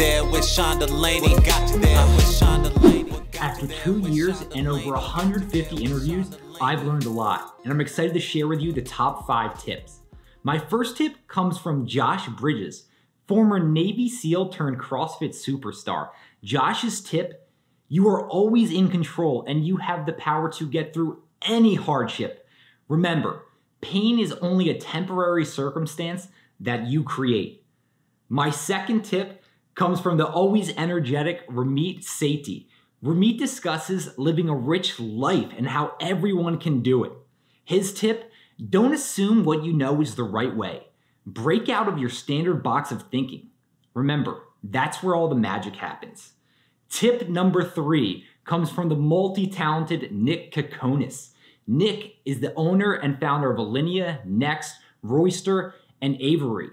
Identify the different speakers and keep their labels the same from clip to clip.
Speaker 1: there with Shonda Laney. Got you there with Shonda Laney. After two years and over 150 interviews, I've learned a lot, and I'm excited to share with you the top five tips. My first tip comes from Josh Bridges, former Navy SEAL turned CrossFit superstar. Josh's tip you are always in control and you have the power to get through any hardship. Remember, pain is only a temporary circumstance that you create. My second tip comes from the always energetic Ramit Sethi. Ramit discusses living a rich life and how everyone can do it. His tip don't assume what you know is the right way. Break out of your standard box of thinking. Remember, that's where all the magic happens. Tip number three comes from the multi talented Nick Kokonis. Nick is the owner and founder of Alinea, Next, Royster, and Avery.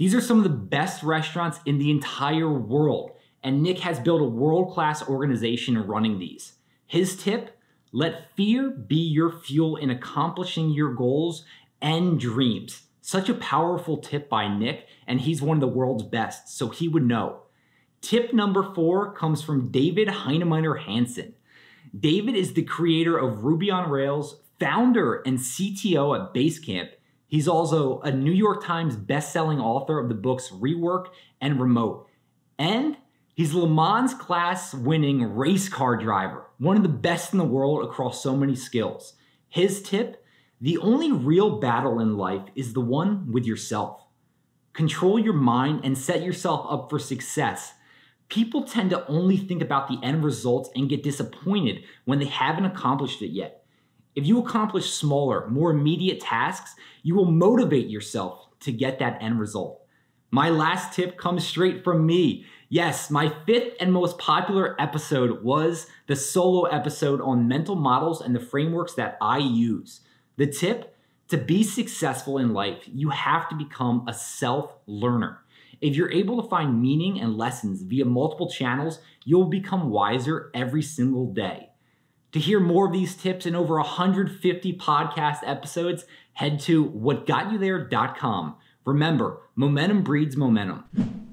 Speaker 1: These are some of the best restaurants in the entire world, and Nick has built a world class organization running these. His tip let fear be your fuel in accomplishing your goals and dreams. Such a powerful tip by Nick, and he's one of the world's best, so he would know. Tip number four comes from David Heinemeyer Hansen. David is the creator of Ruby on Rails, founder and CTO at Basecamp, He's also a New York Times best-selling author of the books Rework and Remote. And he's Le Mans class winning race car driver, one of the best in the world across so many skills. His tip, the only real battle in life is the one with yourself. Control your mind and set yourself up for success. People tend to only think about the end results and get disappointed when they haven't accomplished it yet. If you accomplish smaller, more immediate tasks, you will motivate yourself to get that end result. My last tip comes straight from me. Yes, my fifth and most popular episode was the solo episode on mental models and the frameworks that I use. The tip to be successful in life, you have to become a self learner. If you're able to find meaning and lessons via multiple channels, you'll become wiser every single day. To hear more of these tips and over 150 podcast episodes, head to whatgotyouthere.com. Remember, momentum breeds momentum.